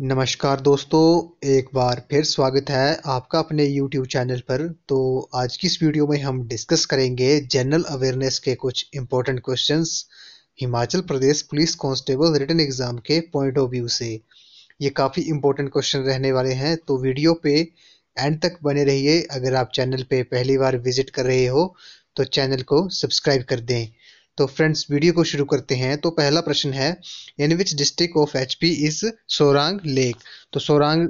नमस्कार दोस्तों एक बार फिर स्वागत है आपका अपने YouTube चैनल पर तो आज की इस वीडियो में हम डिस्कस करेंगे जनरल अवेयरनेस के कुछ important questions Himachal Pradesh police constable written exam के पॉइंट ऑफ व्यू से ये काफ़ी इंपॉर्टेंट क्वेश्चन रहने वाले हैं तो वीडियो पे एंड तक बने रहिए अगर आप चैनल पे पहली बार विजिट कर रहे हो तो चैनल को सब्सक्राइब कर दें तो फ्रेंड्स वीडियो को शुरू करते हैं तो पहला प्रश्न है in which district of H P is Sorang lake तो सोरांग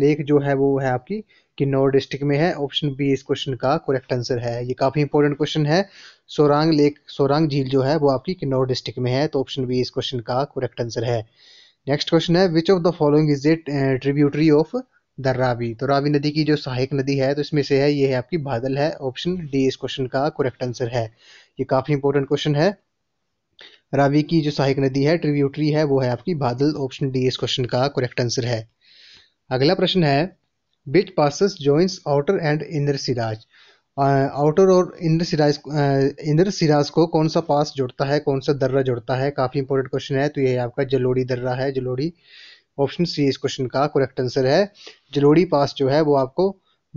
लेक जो है वो है आपकी किन्नौर डिस्ट्रिक्ट में है ऑप्शन बी इस क्वेश्चन का करेक्ट आंसर है ये काफ़ी इंपॉर्टेंट क्वेश्चन है सोरांग लेक सोरांग झील जो है वो आपकी किन्नौर डिस्ट्रिक्ट में है तो ऑप्शन बी इस क्वेश्चन का करेक्ट आंसर है नेक्स्ट क्वेश्चन है which of the following is a tributary of the Ravi तो रावी नदी की जो सहायक नदी है तो इसमें से है ये है आपकी भादल है ऑप्शन डी इस क्वेश्चन का करेक्ट आंसर है ये काफी इंपॉर्टेंट क्वेश्चन है रावी की जो सहायक नदी है ट्रिब्यूटरी है वो है आपकी भादल ऑप्शन डी इस क्वेश्चन का करेक्ट आंसर है अगला प्रश्न है which passes joins outer and inner Seraj outer और इंद्र सिराज इंद्र सिराज को कौन सा पास जोड़ता है कौन सा दर्रा जोड़ता है काफ़ी इंपॉर्टेंट क्वेश्चन है तो ये आपका जलोड़ी दर्रा है जलोड़ी ऑप्शन सी इस क्वेश्चन का करेक्ट आंसर है जलोड़ी पास जो है वो आपको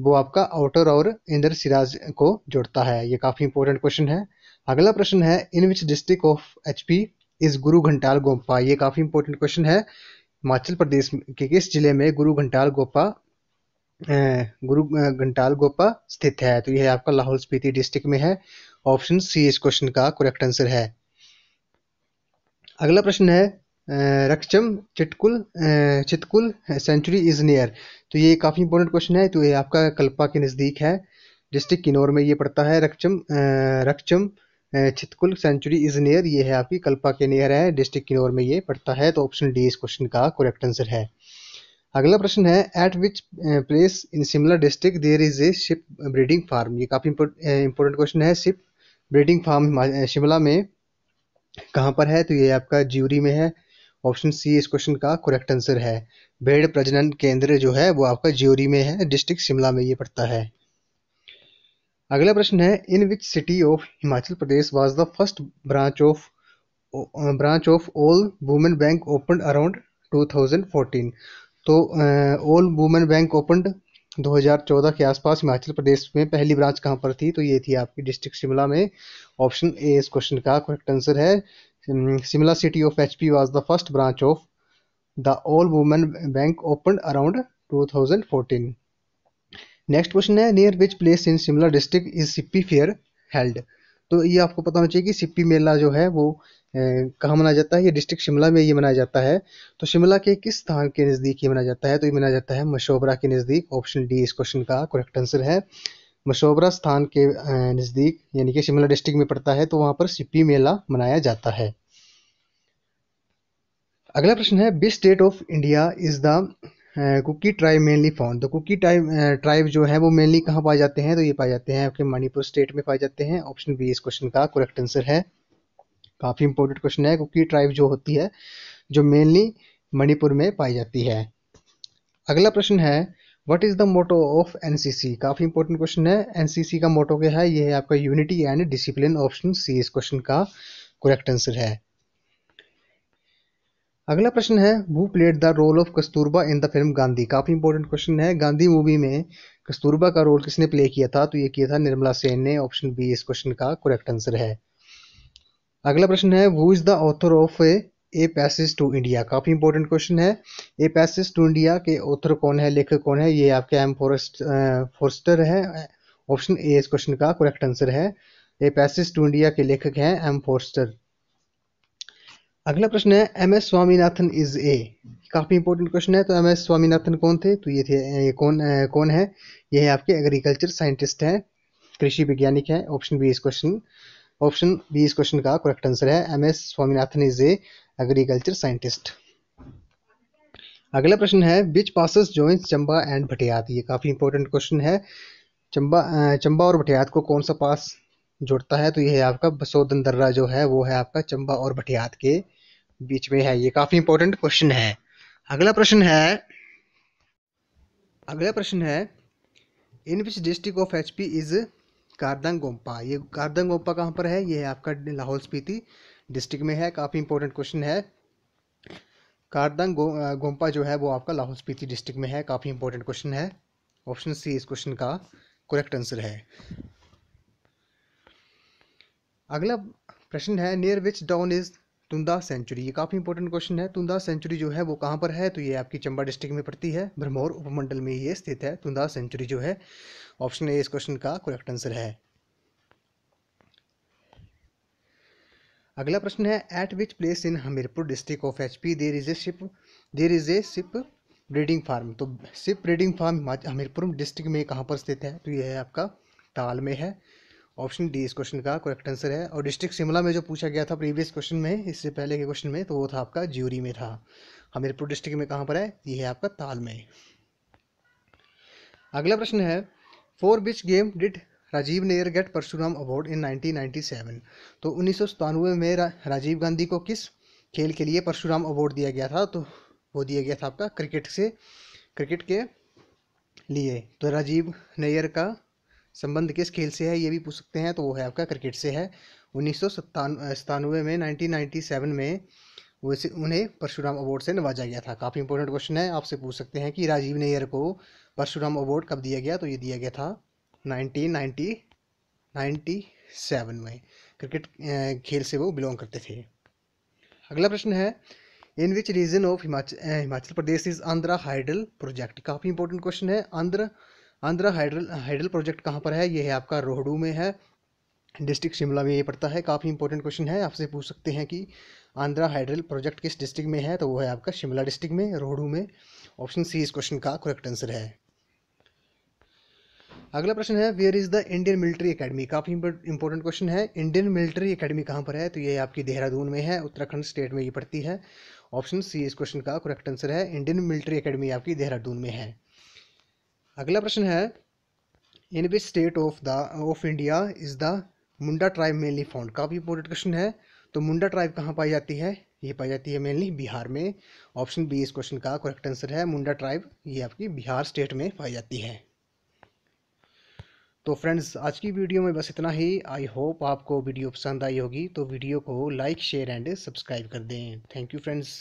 वो आपका आउटर और इंदर सिराज को जोड़ता है ये काफ़ी इंपॉर्टेंट क्वेश्चन है अगला प्रश्न है in which district of H P is Guru Ghantal Gopa ये काफ़ी इंपॉर्टेंट क्वेश्चन है हिमाचल प्रदेश के किस जिले में गुरु घंटाल गोपा गुरु घंटाल गोपा स्थित है तो यह आपका लाहौल स्पीति डिस्ट्रिक्ट में है ऑप्शन सी इस क्वेश्चन का करेक्ट आंसर है अगला प्रश्न है Rakcham Chitkul Chitkul sanctuary is near तो ये काफ़ी इंपॉर्टेंट क्वेश्चन है तो ये आपका कल्पा के नज़दीक है डिस्ट्रिक्ट किन्नौर में ये पड़ता है Rakcham Rakcham Chitkul sanctuary is near ये है आपकी कल्पा के नियर है डिस्ट्रिक्ट किन्नौर में ये पड़ता है तो ऑप्शन डी इस क्वेश्चन का करेक्ट आंसर है अगला प्रश्न है at which place in Shimla district there is a sheep breeding farm ये काफ़ी इंपॉर्टेंट क्वेश्चन है शिप ब्रीडिंग फार्म शिमला में कहाँ पर है तो ये आपका ज्यूरी में है ऑप्शन सी इस क्वेश्चन का करेक्ट आंसर है भेड़ प्रजनन केंद्र जो है वो आपका ज्योरी में है डिस्ट्रिक्ट शिमला में ये पड़ता है अगला प्रश्न है in which city of Himachal Pradesh was the first branch of branch of all women bank open around 2014 तो ऑल वुमेन बैंक ओपन 2014 के आसपास हिमाचल प्रदेश में पहली ब्रांच कहां पर थी तो ये थी आपकी डिस्ट्रिक्ट शिमला में ऑप्शन ए इस क्वेश्चन का करेक्ट आंसर है Simla city of HP was the first branch of the All Women Bank opened around 2014. Next question है Near which place in Simla district is Sippi Fair held? तो ये आपको पता होना चाहिए कि सिप्पी मेला जो है वो कहाँ मनाया जाता है ये डिस्ट्रिक्ट शिमला में ये मनाया जाता है तो शिमला के किस स्थान के नज़दीक ये मनाया जाता है तो ये मनाया जाता है मशोबरा के नज़दीक ऑप्शन डी इस क्वेश्चन का करेक्ट आंसर है मशोबरा स्थान के नज़दीक यानी कि शिमला डिस्ट्रिक्ट में पड़ता है तो वहाँ पर सिपी मेला मनाया जाता है अगला प्रश्न है which state of India is the Kuki tribe mainly found तो कुकी ट्राइब ट्राइब जो है वो मेनली कहाँ पाए जाते हैं तो ये पाए जाते हैं आपके मणिपुर स्टेट में पाए जाते हैं ऑप्शन बी इस क्वेश्चन का करेक्ट आंसर है काफ़ी इंपॉर्टेंट क्वेश्चन है कुकी ट्राइब जो होती है जो मेनली मणिपुर में पाई जाती है अगला प्रश्न है what is the motto of NCC काफ़ी इंपॉर्टेंट क्वेश्चन है एनसीसी का मोटो क्या है ये है आपका unity and discipline option C इस क्वेश्चन का करेक्ट आंसर है अगला प्रश्न है who played the role of Kasturba in the film Gandhi काफ़ी इंपॉर्टेंट क्वेश्चन है गांधी मूवी में कस्तूरबा का रोल किसने प्ले किया था तो ये किया था निर्मला सेन ने ऑप्शन बी इस क्वेश्चन का करेक्ट आंसर है अगला प्रश्न है who is the author of a a passage to India काफ़ी इंपॉर्टेंट क्वेश्चन है ए पैसेज टू इंडिया के ऑथर कौन है लेखक कौन है ये आपके एम फॉरेस्ट फॉरस्टर है ऑप्शन ए इस क्वेश्चन का करेक्ट आंसर है ए पैसेज टू इंडिया के लेखक हैं एम फॉरस्टर अगला प्रश्न है M S Swaminathan is a काफ़ी इंपॉर्टेंट क्वेश्चन है तो एम एस स्वामीनाथन कौन थे तो ये थे ये कौन कौन है ये है आपके एग्रीकल्चर साइंटिस्ट हैं कृषि वैज्ञानिक हैं ऑप्शन बी इस क्वेश्चन ऑप्शन बी इस क्वेश्चन का करेक्ट आंसर है M S Swaminathan is a agriculture scientist अगला प्रश्न है which passes joins Chamba and Bhattiyat ये काफ़ी इंपॉर्टेंट क्वेश्चन है चंबा चंबा और भटियात को कौन सा पास जुड़ता है तो यह है आपका बसोदन दर्रा जो है वो है आपका चंबा और भटियात के बीच में है ये काफ़ी इंपॉर्टेंट क्वेश्चन है अगला प्रश्न है अगला प्रश्न है in which district of H P is Kardang Gompa ये कारदंग गोम्पा कहाँ पर है ये है आपका लाहौल स्पीति डिस्ट्रिक्ट में है काफ़ी इंपॉर्टेंट क्वेश्चन है कारदंग गोम्पा जो है वो आपका लाहौल स्पीति डिस्ट्रिक्ट में है काफ़ी इंपॉर्टेंट क्वेश्चन है ऑप्शन सी इस क्वेश्चन का करेक्ट आंसर है अगला प्रश्न है near which town is Tunda sanctuary ये काफ़ी इंपॉर्टेंट क्वेश्चन है तुंदा सेंचुरी जो है वो कहाँ पर है तो ये आपकी चंबा डिस्ट्रिक्ट में पड़ती है भरमौर उपमंडल में ये स्थित है तुंदा सेंचुरी जो है ऑप्शन ए इस क्वेश्चन का करेक्ट आंसर है अगला प्रश्न है at which place in Hamirpur district of H P there is a sheep there is a sheep breeding farm तो sheep breeding farm Hamirpur district में कहाँ पर स्थित है तो ये है आपका ताल में है ऑप्शन डी इस क्वेश्चन का करेक्ट आंसर है और डिस्ट्रिक्ट शिमला में जो पूछा गया था प्रीवियस क्वेश्चन में इससे पहले के क्वेश्चन में तो वो था आपका ज्यूरी में था हमीरपुर डिस्ट्रिक्ट में कहाँ पर है ये है आपका ताल में अगला प्रश्न है for which game did Rajiv Nair get Parshuram award in 1997 तो उन्नीस में रा, राजीव गांधी को किस खेल के लिए परशुराम अवार्ड दिया गया था तो वो दिया गया था आपका क्रिकेट से क्रिकेट के लिए तो राजीव नेयर का संबंध किस खेल से है ये भी पूछ सकते हैं तो वो है आपका क्रिकेट से है उन्नीस सौ सतानवे में नाइनटीन नाइन्टी सेवन में वैसे उन्हें परशुराम अवार्ड से नवाजा गया था काफ़ी इंपॉर्टेंट क्वेश्चन है आपसे पूछ सकते हैं कि राजीव नैयर को परशुराम अवार्ड कब दिया गया तो ये दिया गया था नाइनटीन नाइन्टी नाइन्टी सेवन में क्रिकेट खेल से वो बिलोंग करते थे अगला प्रश्न है in which region of Himachal Himachal Pradesh is Andhra hydel project काफ़ी इंपॉर्टेंट क्वेश्चन है Andhra Andhra hydel hydel project कहाँ पर है ये है आपका रोहडू में है डिस्ट्रिक्ट शिमला में ये पड़ता है काफ़ी इंपॉर्टेंट क्वेश्चन है आपसे पूछ सकते हैं कि आंध्रा हाइड्रल प्रोजेक्ट किस डिस्ट्रिक्ट में है तो वो है आपका शिमला डिस्ट्रिक्ट में रोहडू में ऑप्शन सी इस क्वेश्चन का करेक्ट आंसर है अगला प्रश्न है where is the Indian military academy काफ़ी इंपॉर्टेंट क्वेश्चन है इंडियन मिलिट्री एकेडमी कहाँ पर है तो ये आपकी देहरादून में है उत्तराखंड स्टेट में ये पड़ती है ऑप्शन सी इस क्वेश्चन का करेक्ट आंसर है इंडियन मिलिट्री एकेडमी आपकी देहरादून में है अगला प्रश्न है in which state of the of India is the Munda tribe mainly found काफ़ी इंपॉर्टेंट क्वेश्चन है तो मुंडा ट्राइब कहाँ पाई जाती है ये पाई जाती है मेनली बिहार में ऑप्शन बी इस क्वेश्चन का करेक्ट आंसर है मुंडा ट्राइब ये आपकी बिहार स्टेट में पाई जाती है तो फ्रेंड्स आज की वीडियो में बस इतना ही आई होप आपको वीडियो पसंद आई होगी तो वीडियो को लाइक शेयर एंड सब्सक्राइब कर दें थैंक यू फ्रेंड्स